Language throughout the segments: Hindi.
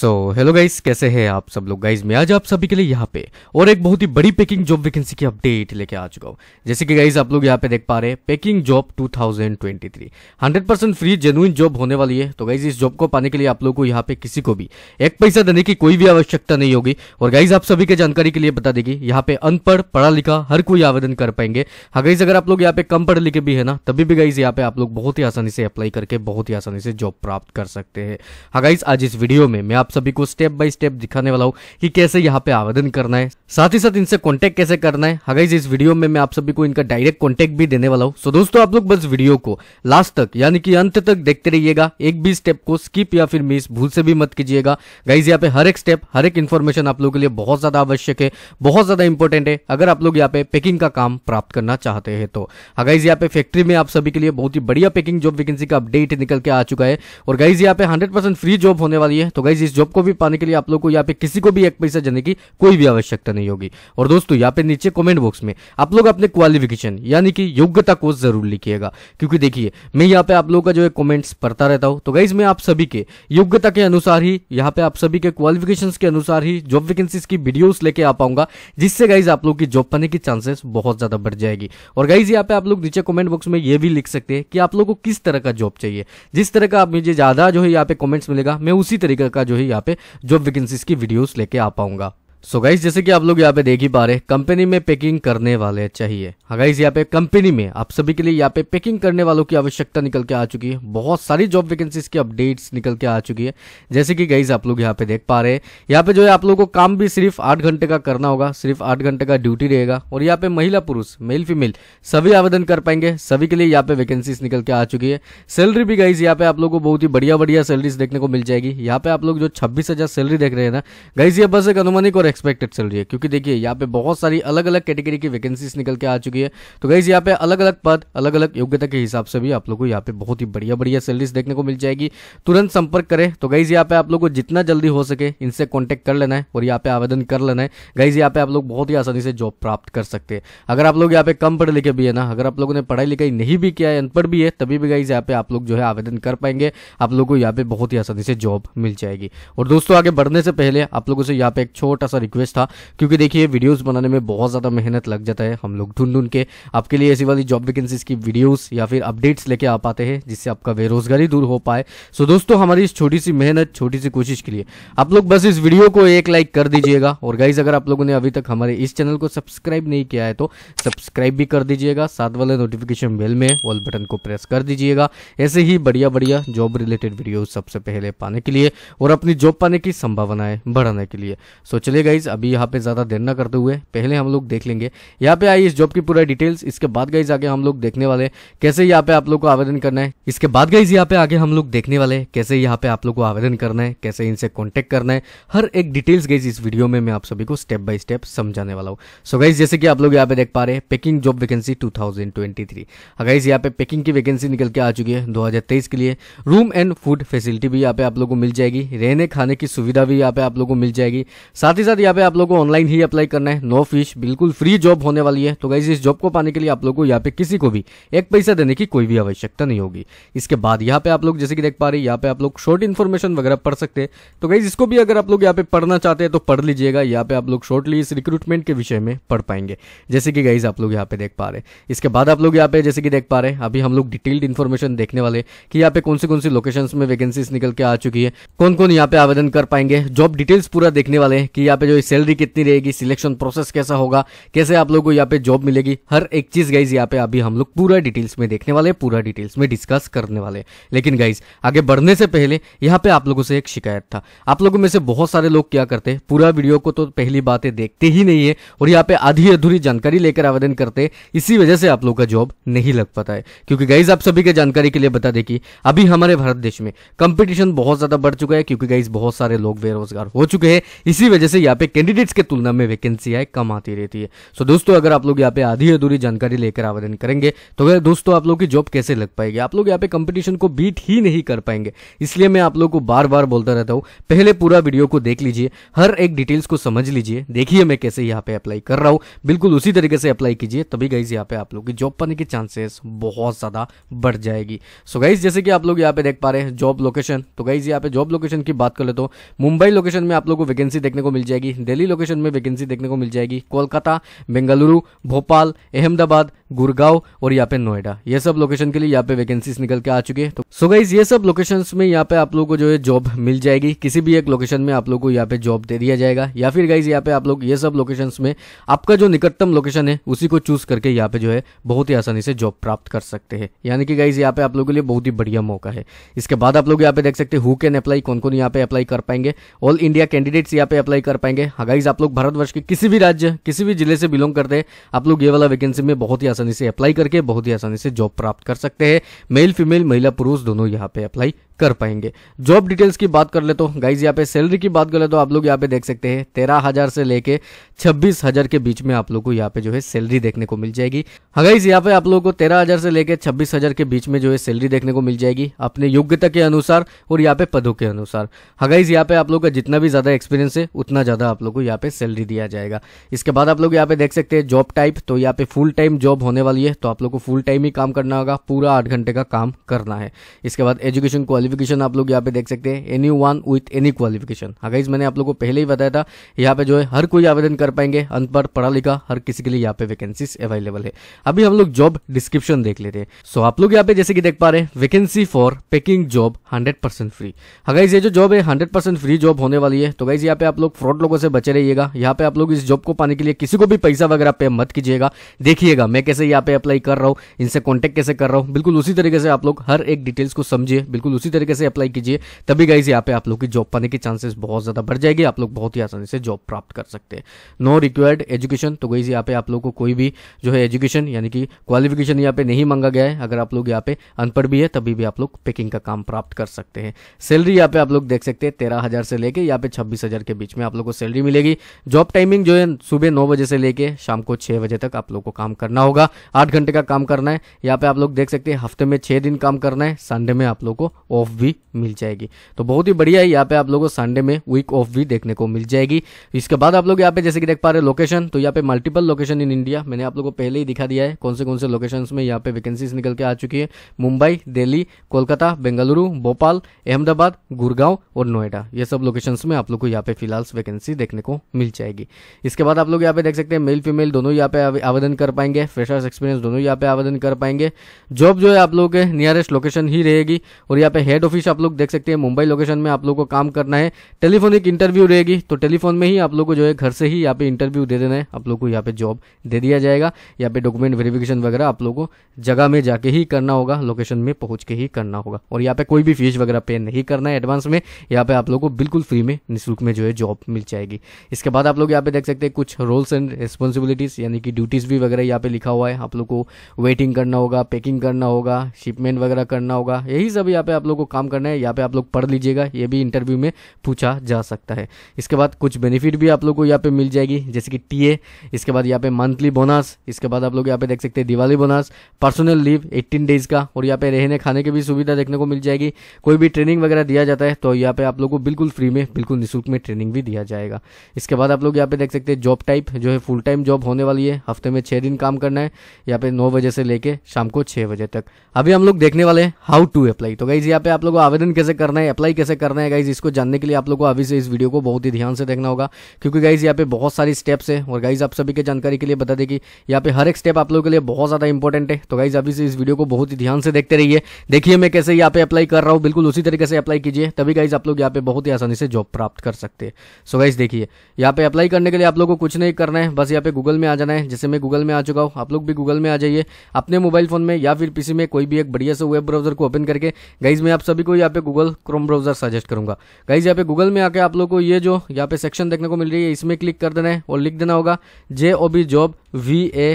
सो हेलो गाइस कैसे हैं आप सब लोग गाइस मैं आज आप सभी के लिए यहाँ पे और एक बहुत ही बड़ी पैकिंग जॉब वैकेंसी की अपडेट लेके आ चुका हूँ जैसे कि गाइस आप लोग यहाँ पे देख पा रहे हैं packing job 2023 100 percent free genuine job होने वाली है तो गाइज इस जॉब को पाने के लिए आप लोग को यहाँ पे किसी को भी एक पैसा देने की कोई भी आवश्यकता नहीं होगी और गाइज आप सभी के जानकारी के लिए बता देगी यहाँ पे अनपढ़ पढ़ा लिखा हर कोई आवेदन कर पाएंगे हाँ गाइज अगर आप लोग यहाँ पे कम पढ़े लिखे भी है ना तभी भी गाइज यहाँ पे आप लोग बहुत ही आसानी से अप्लाई करके बहुत ही आसानी से जॉब प्राप्त कर सकते हैं हाँ गाइज आज इस वीडियो में मैं आप आप सभी को स्टेप बाय स्टेप दिखाने वाला हूँ कि कैसे यहाँ पे आवेदन करना है साथ ही साथ इनसे कॉन्टेक्ट कैसे करना है हगाइज इस वीडियो में मैं आप सभी को इनका डायरेक्ट कॉन्टेक्ट भी देने वाला हूँ सो दोस्तों आप लोग बस वीडियो को लास्ट तक यानी कि अंत तक देखते रहिएगा एक भी स्टेप को स्किप या फिर मिस भूल से भी मत कीजिएगा गाइज यहाँ पे हर एक स्टेप हर एक इन्फॉर्मेशन आप लोगों के लिए बहुत ज्यादा आवश्यक है बहुत ज्यादा इंपॉर्टेंट है अगर आप लोग यहाँ पे पैकिंग का काम प्राप्त करना चाहते हैं तो गाइज हाँ यहाँ पे फैक्ट्री में आप सभी के लिए बहुत ही बढ़िया पैकिंग जॉब वैकेंसी का अपडेट निकल के आ चुका है और गाइज यहाँ पे हंड्रेड फ्री जॉब होने वाली है तो गाइज इस जॉब को भी पाने के लिए आप लोग को यहाँ पे किसी को भी एक पैसा जाने की कोई भी आवश्यकता नहीं होगी और दोस्तों यहाँ पे नीचे कॉमेंट बॉक्स में आप लोग अपने क्वालिफिकेशन यानी कि योग्यता को जरूर लिखिएगा क्योंकि देखिए मैं यहाँ पे आप लोगों का जो है कॉमेंट्स पढ़ता रहता हूँ तो गाइज मैं आप सभी के योग्यता के अनुसार ही यहाँ पे आप सभी के क्वालिफिकेशन के अनुसार ही जॉब वैकेंसीज की वीडियोज लेके आ पाऊंगा जिससे गाइज आप लोग की जॉब पाने की चांसेस बहुत ज्यादा बढ़ जाएगी और गाइज यहाँ पे आप लोग नीचे कॉमेंट बॉक्स में ये भी लिख सकते हैं कि आप लोग को किस तरह का जॉब चाहिए जिस तरह का आप मुझे ज्यादा जो है यहाँ पे कॉमेंट्स मिलेगा मैं उसी तरीके का जो है यहाँ पे जॉब वैकेंसीज की वीडियोस लेके आ पाऊंगा सो गाइस गाइज जैसे कि आप लोग यहाँ पे देख ही पा रहे कंपनी में पैकिंग करने वाले चाहिए हाँ गाइज यहाँ पे कंपनी में आप सभी के लिए यहाँ पे पैकिंग करने वालों की आवश्यकता निकल के आ चुकी है बहुत सारी जॉब वैकेंसीज की अपडेट्स निकल के आ चुकी है जैसे कि गाइज आप लोग यहाँ पे देख पा रहे हैं यहाँ पे जो है आप लोगों को काम भी सिर्फ आठ घंटे का करना होगा सिर्फ आठ घंटे का ड्यूटी रहेगा और यहाँ पे महिला पुरुष मेल फीमेल सभी आवेदन कर पाएंगे सभी के लिए यहाँ पे वैकेंसीज निकल के आ चुकी है सैलरी भी गाइज यहाँ पे आप लोग को बहुत ही बढ़िया बढ़िया सैलरीज देखने को मिल जाएगी यहाँ पे आप लोग जो छब्बीस सैलरी देख रहे हैं ना गाइज ये बस एक अनुमानिक और एक्सपेक्टेड चल रही है क्योंकि देखिए यहाँ पे बहुत सारी अलग अलग कैटेगरी की वैकेंसीज निकल के आ चुकी है तो गाइज यहाँ पे अलग अलग पद अलग अलग योग्यता के हिसाब से भी आप लोग को यहाँ पे बहुत ही बढ़िया बढ़िया सैलरीज देखने को मिल जाएगी तुरंत संपर्क करें तो गाइज यहाँ पे आप लोग को जितना जल्दी हो सके इनसे कॉन्टेक्ट कर लेना है और यहाँ पे आवेदन कर लेना है गाइज यहाँ पे आप लोग बहुत ही आसानी से जॉब प्राप्त कर सकते हैं अगर आप लोग यहाँ पे कम पढ़े लिखे भी है ना अगर आप लोगों ने पढ़ाई लिखाई नहीं भी किया है अनपढ़ भी है तभी भी गाइज यहाँ पे आप लोग जो है आवेदन कर पाएंगे आप लोग को यहाँ पे बहुत ही आसानी से जॉब मिल जाएगी और दोस्तों आगे बढ़ने से पहले आप लोगों से यहाँ पे एक छोटा सा सा रिक्वेस्ट था क्योंकि देखिए वीडियोस बनाने में बहुत ज़्यादा मेहनत लग जाता है हम लोग ढूंढ ढूंढ के आपके लिए ऐसी वाली जॉब वैकेंसीज की वीडियोस या फिर अपडेट्स लेके आ पाते हैं जिससे आपका बेरोजगारी दूर हो पाए सो दोस्तों हमारी इस छोटी सी मेहनत छोटी सी कोशिश के लिए आप लोग बस इस वीडियो को एक लाइक कर दीजिएगा और गाइज अगर आप लोगों ने अभी तक हमारे इस चैनल को सब्सक्राइब नहीं किया है तो सब्सक्राइब भी कर दीजिएगा साथ वाले नोटिफिकेशन बेल में ऑल बटन को प्रेस कर दीजिएगा ऐसे ही बढ़िया बढ़िया जॉब रिलेटेड वीडियो सबसे पहले पाने के लिए और अपनी जॉब पाने की संभावनाएं बढ़ाने के लिए सो चलेगा गाइज अभी यहाँ पे ज़्यादा देर ना करते हुए पहले हम लोग देख लेंगे यहाँ पे आई इस जॉब की पूरा डिटेल्स इसके बाद गाइज आगे हम लोग देखने वाले कैसे यहाँ पे आप लोग को आवेदन करना है इसके बाद गाइज यहाँ पे आगे हम लोग देखने वाले कैसे यहाँ पे आप लोग को आवेदन करना है कैसे इनसे कॉन्टेक्ट करना है हर एक डिटेल्स गाइज इस वीडियो में मैं आप सभी को स्टेप बाय स्टेप समझाने वाला हूँ सो गाइज जैसे कि आप लोग यहाँ पे देख पा रहे हैं packing job vacancy two thousand twenty three guys यहाँ पे पैकिंग की वैकेंसी निकल के आ चुकी है दो हजार तेईस के लिए रूम एंड फूड फैसिलिटी भी यहाँ पे आप लोग को मिल जाएगी रहने खाने की सुविधा भी यहाँ पे आप लोग को मिल जाएगी साथ ही साथ सर यहाँ पे आप लोगों को ऑनलाइन ही अप्लाई करना है नो फीस बिल्कुल फ्री जॉब होने वाली है तो गाइज इस जॉब को पाने के लिए आप लोगों को यहाँ पे किसी को भी एक पैसा देने की कोई भी आवश्यकता नहीं होगी इसके बाद यहाँ पे आप लोग जैसे कि देख पा रहे यहाँ पे आप लोग शॉर्ट इन्फॉर्मेशन वगैरह पढ़ सकते हैं तो गाइज इसको भी अगर आप लोग यहाँ पे पढ़ना चाहते हैं तो पढ़ लीजिएगा यहाँ पे आप लोग शॉर्टली इस रिक्रूटमेंट के विषय में पढ़ पाएंगे जैसे कि गाइज आप लोग यहाँ पे देख पा रहे हैं इसके बाद आप लोग यहाँ पे जैसे कि देख पा रहे हैं अभी हम लोग डिटेल्ड इन्फॉर्मेशन देखने वाले कि यहाँ पे कौन सी कौन सी लोकेशन में वैकेंसीज निकल के आ चुकी है कौन कौन यहाँ पे आवेदन कर पाएंगे जॉब डिटेल्स पूरा देखने वाले हैं कि यहाँ पे जो सैलरी कितनी रहेगी सिलेक्शन प्रोसेस कैसा होगा कैसे आप लोगों को यहाँ पे जॉब मिलेगी हर एक चीज गाइज यहाँ पे अभी हम लोग पूरा डिटेल्स में देखने वाले पूरा डिटेल्स में डिस्कस करने वाले लेकिन गाइज आगे बढ़ने से पहले यहाँ पे आप लोगों से एक शिकायत था आप लोगों में से बहुत सारे लोग क्या करते हैं पूरा वीडियो को तो पहली बातें देखते ही नहीं है और यहाँ पे आधी अधूरी जानकारी लेकर आवेदन करते इसी वजह से आप लोग का जॉब नहीं लग पाता है क्योंकि गाइज आप सभी के जानकारी के लिए बता दे कि अभी हमारे भारत देश में कंपटीशन बहुत ज्यादा बढ़ चुका है क्योंकि गाइज बहुत सारे लोग बेरोजगार हो चुके हैं इसी वजह से यहाँ पे कैंडिडेट्स के तुलना में वैकेंसी आए कम आती रहती है सो so, दोस्तों अगर आप लोग यहाँ पे आधी अधूरी जानकारी लेकर आवेदन करेंगे तो अगर दोस्तों आप लोग की जॉब कैसे लग पाएगी आप लोग यहाँ पे कंपटीशन को बीट ही नहीं कर पाएंगे इसलिए मैं आप लोग को बार बार बोलता रहता हूँ पहले पूरा वीडियो को देख लीजिए हर एक डिटेल्स को समझ लीजिए देखिए मैं कैसे यहाँ पे अप्लाई कर रहा हूँ बिल्कुल उसी तरीके से अप्लाई कीजिए तभी गाइज यहाँ पे आप लोग की जॉब पाने के चांसेस बहुत ज्यादा बढ़ जाएगी सो गाइज जैसे कि आप लोग यहाँ पे देख पा रहे हैं जॉब लोकेशन तो गाइज यहाँ पे जॉब लोकेशन की बात कर लेते तो मुंबई लोकेशन में आप लोग को वैकेंसी देखने को मिल जाएगी जाएगी दिल्ली लोकेशन में वैकेंसी देखने को मिल जाएगी कोलकाता बेंगलुरु भोपाल अहमदाबाद गुरगांव और यहाँ पे नोएडा ये सब लोकेशन के लिए यहाँ पे वैकेंसीज निकल के आ चुके हैं तो सो गाइज ये सब लोकेशन में यहाँ पे आप लोग को जो है जॉब मिल जाएगी किसी भी एक लोकेशन में आप लोग को यहाँ पे जॉब दे दिया जाएगा या फिर गाइज यहाँ पे आप लोग ये सब लोकेशन में आपका जो निकटतम लोकेशन है उसी को चूज करके यहाँ पे जो है बहुत ही आसानी से जॉब प्राप्त कर सकते हैं यानी कि गाइज यहाँ पे आप लोग के लिए बहुत ही बढ़िया मौका है इसके बाद आप लोग यहाँ पे देख सकते हैं हु कैन अप्लाई कौन कौन यहाँ पे अप्लाई कर पाएंगे ऑल इंडिया कैंडिडेट्स यहाँ पे अप्लाई कर पाएंगे गाइज आप लोग भारतवर्ष के किसी भी राज्य किसी भी जिले से बिलोंग करते हैं आप लोग ये वाला वैकेंसी में बहुत ही आसानी से अप्लाई करके बहुत ही आसानी से जॉब प्राप्त कर सकते हैं मेल फीमेल महिला पुरुष दोनों यहाँ पे अप्लाई कर पाएंगे जॉब डिटेल्स की बात कर ले तो गाइज यहाँ पे सैलरी की बात कर ले तो आप लोग यहाँ पे देख सकते हैं तेरह हजार से लेके छब्बीस हजार के बीच में आप लोग को यहाँ पे जो है सैलरी देखने को मिल जाएगी हाँ गाइज यहाँ पे आप लोगों को तेरह हजार से लेके छब्बीस हजार के बीच में जो है सैलरी देखने को मिल जाएगी अपने योग्यता के अनुसार और यहाँ पे पदों के अनुसार हाँ गाइज यहाँ पे आप लोग का जितना भी ज्यादा एक्सपीरियंस है उतना ज्यादा आप लोग को यहाँ पे सैलरी दिया जाएगा इसके बाद आप लोग यहाँ पे देख सकते हैं जॉब टाइप तो यहाँ पे फुल टाइम जॉब होने वाली है तो आप लोग को फुल टाइम ही काम करना होगा पूरा आठ घंटे का काम करना है इसके बाद एजुकेशन क्वालिफिकेशन आप लोग यहाँ पे देख सकते हैं anyone with any qualification अगर इस मैंने आप लोग को पहले ही बताया था यहाँ पे जो है हर कोई आवेदन कर पाएंगे अनपढ़ पढ़ा लिखा हर किसी के लिए यहाँ पे वैकेंसीज अवेलेबल है अभी हम लोग जॉब डिस्क्रिप्शन देख लेते हैं सो आप लोग यहाँ पे जैसे कि देख पा रहे हैं vacancy for packing job hundred percent free अगर ये जो जॉब है हंड्रेड परसेंट फ्री जॉब होने वाली है तो गाइज यहाँ पे आप लोग फ्रॉड लोगों से बचे रहिएगा यहाँ पे आप लोग इस जॉब को पाने के लिए किसी को भी पैसा वगैरह पे मत कीजिएगा देखिएगा मैं कैसे कैसे यहाँ पे अप्लाई कर रहा हूँ इनसे कॉन्टेक्ट कैसे कर रहा हूँ बिल्कुल उसी तरीके से आप लोग हर एक डिटेल्स को समझिए बिल्कुल उसी तरीके से अप्लाई कीजिए तभी गाइज यहाँ पे आप लोग की जॉब पाने के चांसेस बहुत ज़्यादा बढ़ जाएगी आप लोग बहुत ही आसानी से जॉब प्राप्त कर सकते हैं नो रिक्वायर्ड एजुकेशन तो गाइज यहाँ पे आप लोग को कोई भी जो है एजुकेशन यानी कि क्वालिफिकेशन यहाँ पे नहीं मांगा गया है अगर आप लोग यहाँ पे अनपढ़ भी है तभी भी आप लोग पैकिंग का काम प्राप्त कर सकते हैं सैलरी यहाँ पे आप लोग देख सकते हैं तेरह हज़ार से लेके यहाँ पे छब्बीस हज़ार के बीच में आप लोग को सैलरी मिलेगी जॉब टाइमिंग जो है सुबह नौ बजे से लेके शाम को छह बजे तक आप लोग को काम करना होगा का आठ घंटे का काम करना है यहाँ पे आप लोग देख सकते हैं हफ्ते में छः दिन काम करना है संडे में आप लोग को ऑफ भी मिल जाएगी तो बहुत ही बढ़िया है यहाँ पे आप लोग को संडे में वीक ऑफ भी देखने को मिल जाएगी इसके बाद आप लोग यहाँ पे जैसे कि देख पा रहे लोकेशन तो यहाँ पे मल्टीपल लोकेशन इन इंडिया मैंने आप लोग को पहले ही दिखा दिया है कौन से कौन से लोकेशन में यहाँ पे वैकेंसीज निकल के आ चुकी है मुंबई दिल्ली कोलकाता बेंगलुरु भोपाल अहमदाबाद गुड़गांव और नोएडा ये सब लोकेशन में आप लोग को यहाँ पे फिलहाल वैकेंसी देखने को मिल जाएगी इसके बाद आप लोग यहाँ पे देख सकते हैं मेल फीमेल दोनों यहाँ पे आवेदन कर पाएंगे फ्रेशर मास्टर्स एक्सपीरियंस दोनों यहाँ पे आवेदन कर पाएंगे जॉब जो है आप लोगों के नियरेस्ट लोकेशन ही रहेगी और यहाँ पे हेड ऑफिस आप लोग देख सकते हैं मुंबई लोकेशन में आप लोगों को काम करना है टेलीफोनिक इंटरव्यू रहेगी तो टेलीफोन में ही आप लोग को जो है घर से ही यहाँ पे इंटरव्यू दे देना है आप लोग को यहाँ पे जॉब दे दिया जाएगा यहाँ पे डॉक्यूमेंट वेरिफिकेशन वगैरह आप लोग को जगह में जाके ही करना होगा लोकेशन में पहुंच के ही करना होगा और यहाँ पे कोई भी फीस वगैरह पे नहीं करना है एडवांस में यहाँ पे आप लोग को बिल्कुल फ्री में निःशुल्क में जो है जॉब मिल जाएगी इसके बाद आप लोग यहाँ पे देख सकते हैं कुछ रोल्स एंड रिस्पॉन्सिबिलिटीज यानी कि ड्यूटीज भी वगैरह यहाँ पे लिखा हुआ है आप लोग को वेटिंग करना होगा पैकिंग करना होगा शिपमेंट वगैरह करना होगा यही सब यहाँ पे आप लोग को काम करना है यहाँ पे आप लोग पढ़ लीजिएगा ये भी इंटरव्यू में पूछा जा सकता है इसके बाद कुछ बेनिफिट भी आप लोग को यहाँ पे मिल जाएगी जैसे कि टी इसके बाद यहाँ पे मंथली बोनस इसके बाद आप लोग यहाँ पे देख सकते हैं Diwali bonus personal leave eighteen days का और यहाँ पे रहने खाने की भी सुविधा देखने को मिल जाएगी कोई भी ट्रेनिंग वगैरह दिया जाता है तो यहाँ पे आप लोग को बिल्कुल फ्री में बिल्कुल निःशुल्क में ट्रेनिंग भी दिया जाएगा इसके बाद आप लोग यहाँ पे देख सकते हैं जॉब टाइप जो है फुल टाइम जॉब होने वाली है हफ्ते में छह दिन काम करना है है यहाँ पे नौ बजे से लेके शाम को छः बजे तक अभी हम लोग देखने वाले हैं हाउ टू अप्लाई तो गाइज यहाँ पे आप लोगों को आवेदन कैसे करना है अप्लाई कैसे करना है गाइज इसको जानने के लिए आप लोगों को अभी से इस वीडियो को बहुत ही ध्यान से देखना होगा क्योंकि गाइज यहाँ पे बहुत सारी स्टेप्स है और गाइज आप सभी के जानकारी के लिए बता देगी यहाँ पे हर एक स्टेप आप लोगों के लिए बहुत ज़्यादा इंपॉर्टेंट है तो गाइज अभी से इस वीडियो को बहुत ही ध्यान से देखते रहिए देखिए मैं कैसे यहाँ पे अप्लाई कर रहा हूँ बिल्कुल उसी तरीके से अप्लाई कीजिए तभी गाइज आप लोग यहाँ पे बहुत ही आसानी से जॉब प्राप्त कर सकते हैं सो गाइज देखिए यहाँ पे अप्लाई करने के लिए आप लोगों को कुछ नहीं करना है बस यहाँ पे गूगल में आ जाना है जैसे मैं गूगल में आ चुका हूँ आप लोग लोग भी गूगल में आ जाइए अपने मोबाइल फ़ोन में या फिर पीसी में कोई भी एक बढ़िया से वेब ब्राउजर को ओपन करके गाइज मैं आप सभी को यहाँ पे गूगल क्रोम ब्राउजर सजेस्ट करूंगा गाइज यहाँ पे गूगल में आके आप लोग को ये जो यहाँ पे सेक्शन देखने को मिल रही है इसमें क्लिक कर देना है और लिख देना होगा J O B job V A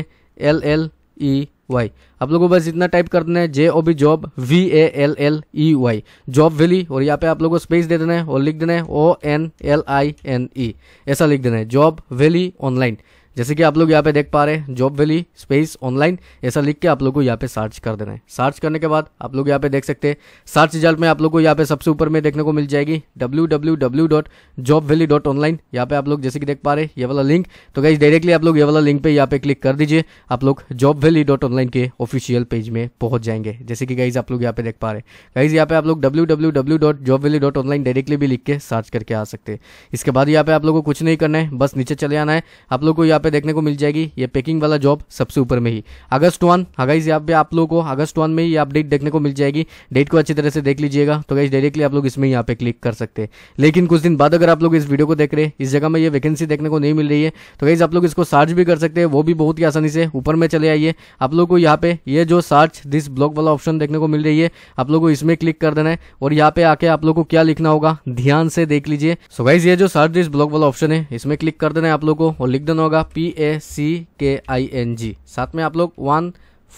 L L E Y आप लोगों को बस इतना टाइप कर देना है J O B job V A L L E Y job valley और यहाँ पे आप लोगों को स्पेस दे देना है और लिख देना है O N L I N E ऐसा लिख देना है जॉब वैली ऑनलाइन जैसे कि आप लोग यहाँ पे देख पा रहे हैं जॉब वैली स्पेस ऑनलाइन ऐसा लिख के आप लोग को यहाँ पे सर्च कर देना है सर्च करने के बाद आप लोग यहाँ पे देख सकते हैं सर्च रिजल्ट में आप लोग को यहाँ पे सबसे ऊपर में देखने को मिल जाएगी W W W dot job valley dot online यहाँ पे आप लोग जैसे कि देख पा रहे हैं ये वाला लिंक तो गाइज डायरेक्टली आप लोग ये वाला लिंक पे यहाँ पे क्लिक कर दीजिए आप लोग जॉब वैली डॉट ऑनलाइन के ऑफिशियल पेज में पहुंच जाएंगे जैसे कि गाइज आप लोग यहाँ पे देख पा रहे हैं गाइज यहाँ पे आप लोग W W W dot job valley dot online directly भी लिख के सर्च करके आ सकते हैं इसके बाद यहाँ पे आप लोग को कुछ नहीं करना है बस नीचे चले आना है आप लोग को यहाँ पे देखने को मिल जाएगी ये पैकिंग वाला जॉब सबसे ऊपर में ही अगस्त वन अगस्त यहाँ पे आप लोगों को अगस्त वन में ही अपडेट देखने को मिल जाएगी डेट को अच्छी तरह से देख लीजिएगा तो गई डायरेक्टली आप लोग इसमें यहाँ पे क्लिक कर सकते हैं लेकिन कुछ दिन बाद अगर आप लोग इस वीडियो को देख रहे हैं इस जगह में ये वैकेंसी देखने को नहीं मिल रही है तो गई आप लोग इसको सर्च भी कर सकते हैं वो भी बहुत ही आसानी से ऊपर में चले आइए आप लोग को यहाँ पे ये जो सर्च दिस ब्लॉक वाला ऑप्शन देखने को मिल रही है आप लोग को इसमें क्लिक कर देना है और यहाँ पे आके आप लोग को क्या लिखना होगा ध्यान से देख लीजिए सो गाइज ये जो सर्च दिस ब्लॉक वाला ऑप्शन है इसमें क्लिक कर देना है आप लोग को और लिख देना होगा पी ए सी के आई एन जी साथ में आप लोग वन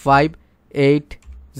फाइव एट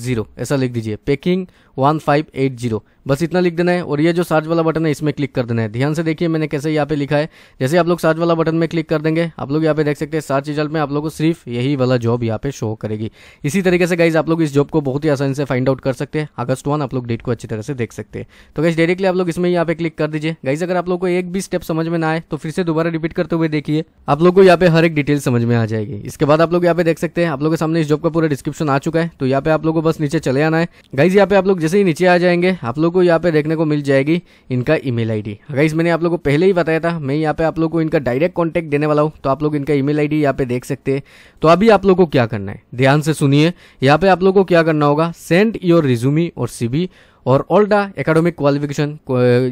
ज़ीरो ऐसा लिख दीजिए packing one five eight zero बस इतना लिख देना है और ये जो सर्च वाला बटन है इसमें क्लिक कर देना है ध्यान से देखिए मैंने कैसे यहाँ पे लिखा है जैसे आप लोग सर्च वाला बटन में क्लिक कर देंगे आप लोग यहाँ पे देख सकते हैं सर्च रिजल्ट में आप लोग को सिर्फ यही वाला जॉब यहाँ पे शो करेगी इसी तरीके से गाइज आप लोग इस जॉब को बहुत ही आसानी से फाइंड आउट कर सकते हैं अगस्त वन आप लोग डेट को अच्छी तरह से देख सकते हैं तो गाइज डायरेक्टली आप लोग इसमें यहाँ पे क्लिक कर दीजिए गाइज अगर आप लोग को एक भी स्टेप समझ में ना आए तो फिर से दोबारा रिपीट करते हुए देखिए आप लोग को यहाँ पे हर एक डिटेल समझ में आ जाएगी इसके बाद आप लोग यहाँ पे देख सकते हैं आप लोगों के सामने इस जॉब का पूरा डिस्क्रिप्शन आ चुका है तो यहाँ पे आप लोग को बस नीचे चले आना है गाइज यहाँ पे आप लोग जैसे ही नीचे आ जाएंगे आप लोग को यहाँ पे देखने को मिल जाएगी इनका ईमेल आई डी मैंने आप लोग को पहले ही बताया था मैं यहाँ पे आप लोग को इनका डायरेक्ट कॉन्टैक्ट देने वाला हूँ तो आप लोग इनका ईमेल आईडी यहाँ पे देख सकते हैं तो अभी आप लोग को क्या करना है ध्यान से सुनिए यहाँ पे आप लोग को क्या करना होगा सेंड योर रिज्यूमी और सीबी और ऑल द एकेडमिक क्वालिफिकेशन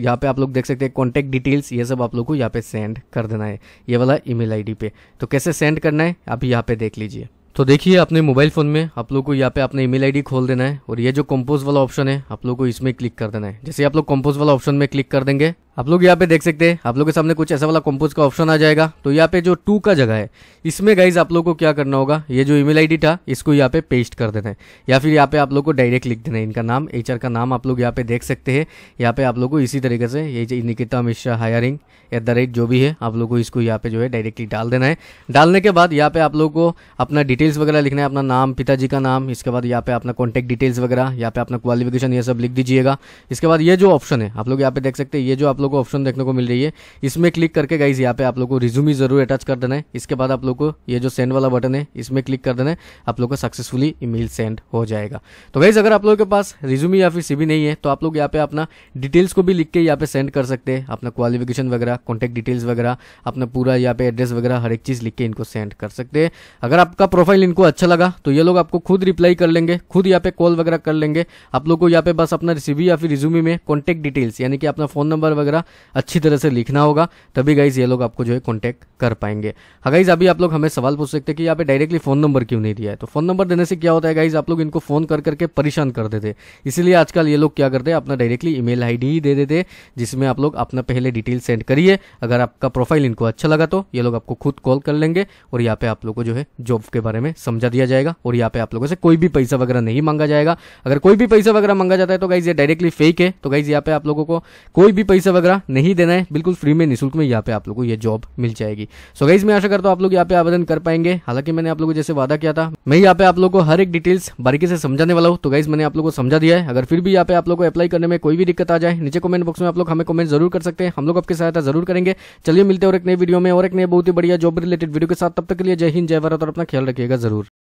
यहाँ पे आप लोग देख सकते हैं कॉन्टैक्ट डिटेल्स ये सब आप लोग को यहाँ पे सेंड कर देना है ये वाला ईमेल आईडी पे तो कैसे सेंड करना है अभी यहाँ पे देख लीजिए तो देखिए अपने मोबाइल फ़ोन में आप लोग को यहाँ पे अपना ईमेल आईडी खोल देना है और ये जो कंपोज वाला ऑप्शन है आप लोग को इसमें क्लिक कर देना है जैसे आप लोग कंपोज वाला ऑप्शन में क्लिक कर देंगे आप लोग यहाँ पे देख सकते हैं आप लोग के सामने कुछ ऐसा वाला कंपोज का ऑप्शन आ जाएगा तो यहाँ पे जो टू का जगह है इसमें गाइज आप लोग को क्या करना होगा ये जो ईमेल आईडी था इसको यहाँ पे पेस्ट कर देना है या फिर यहाँ पे आप लोग को डायरेक्ट लिख देना है इनका नाम एच का नाम आप लोग यहाँ पे देख सकते हैं यहाँ पे आप लोग को इसी तरीके से ये Nikita Mishra hiring at the rate जो भी है आप लोग को इसको यहाँ पे जो है डायरेक्टली डाल देना है डालने के बाद यहाँ पे आप लोग को अपना डिटेल्स वगैरह लिखना है अपना नाम पिताजी का नाम इसके बाद यहाँ पे अपना कॉन्टेक्ट डिटेल्स वगैरह यहाँ पे अपना क्वालिफिकेशन ये सब लिख दीजिएगा इसके बाद ये जो ऑप्शन है आप लोग यहाँ पे देख सकते हैं ये जो आप लोग को ऑप्शन देखने को मिल रही है इसमें क्लिक करके गाइज यहाँ पे आप लोग को रिज्यूम ही जरूर अटैच कर देना है इसके बाद आप लोग को ये जो सेंड वाला बटन है इसमें क्लिक कर देना है आप लोग का सक्सेसफुली ईमेल सेंड हो जाएगा तो गाइज अगर आप लोगों के पास रिज्यूम या फिर सीवी नहीं है तो आप लोग यहाँ पे अपना डिटेल्स को भी लिख के यहाँ पे सेंड कर सकते हैं अपना क्वालिफिकेशन वगैरह कॉन्टैक्ट डिटेल्स वगैरह अपना पूरा यहाँ पे एड्रेस वगैरह हर एक चीज़ लिख के इनको सेंड कर सकते हैं अगर आपका प्रोफाइल इनको अच्छा लगा तो ये लोग आपको खुद रिप्लाई कर लेंगे खुद यहाँ पे कॉल वगैरह कर लेंगे आप लोग को यहाँ पे बस अपना सीवी या फिर रिज्यूमी में कॉन्टैक्ट डिटेल्स यानी कि अपना फोन नंबर वगैरह वगैरह अच्छी तरह से लिखना होगा तभी गाइज ये लोग आपको जो है कॉन्टैक्ट कर पाएंगे हाँ गाइज अभी आप लोग हमें सवाल पूछ सकते हैं कि यहाँ पे डायरेक्टली फोन नंबर क्यों नहीं दिया है तो फोन नंबर देने से क्या होता है गाइज आप लोग इनको फोन कर करके परेशान कर देते इसीलिए आजकल ये लोग क्या करते हैं अपना डायरेक्टली ईमेल आईडी ही दे देते जिसमें आप लोग अपना पहले डिटेल सेंड करिए अगर आपका प्रोफाइल इनको अच्छा लगा तो ये लोग आपको खुद कॉल कर लेंगे और यहाँ पे आप लोग को जो है जॉब के बारे में समझा दिया जाएगा और यहाँ पे आप लोगों से कोई भी पैसा वगैरह नहीं मांगा जाएगा अगर कोई भी पैसा वगैरह मांगा जाता है तो गाइज ये डायरेक्टली फेक है तो गाइज यहाँ पे आप लोगों को कोई भी पैसा वगैरह नहीं देना है बिल्कुल फ्री में निःशुल्क में यहाँ पे आप लोग को ये जॉब मिल जाएगी सो गाइज मैं आशा करता हूँ आप लोग यहाँ पे आवेदन कर पाएंगे हालांकि मैंने आप लोग को जैसे वादा किया था मैं यहाँ पे आप लोग को हर एक डिटेल्स बारीकी से समझाने वाला हूँ तो गाइज मैंने आप लोग को समझा दिया है अगर फिर भी यहाँ पे आप लोग को अप्लाई करने में कोई भी दिक्कत आ जाए नीचे कमेंट बॉक्स में आप लोग हमें कमेंट जरूर कर सकते हैं हम लोग आपकी सहायता जरूर करेंगे चलिए मिलते हैं और एक नई वीडियो में और एक नए बहुत ही बढ़िया जॉब रिलेटेड वीडियो के साथ तब तक के लिए जय हिंद जय भारत और अपना ख्याल रखिएगा जरूर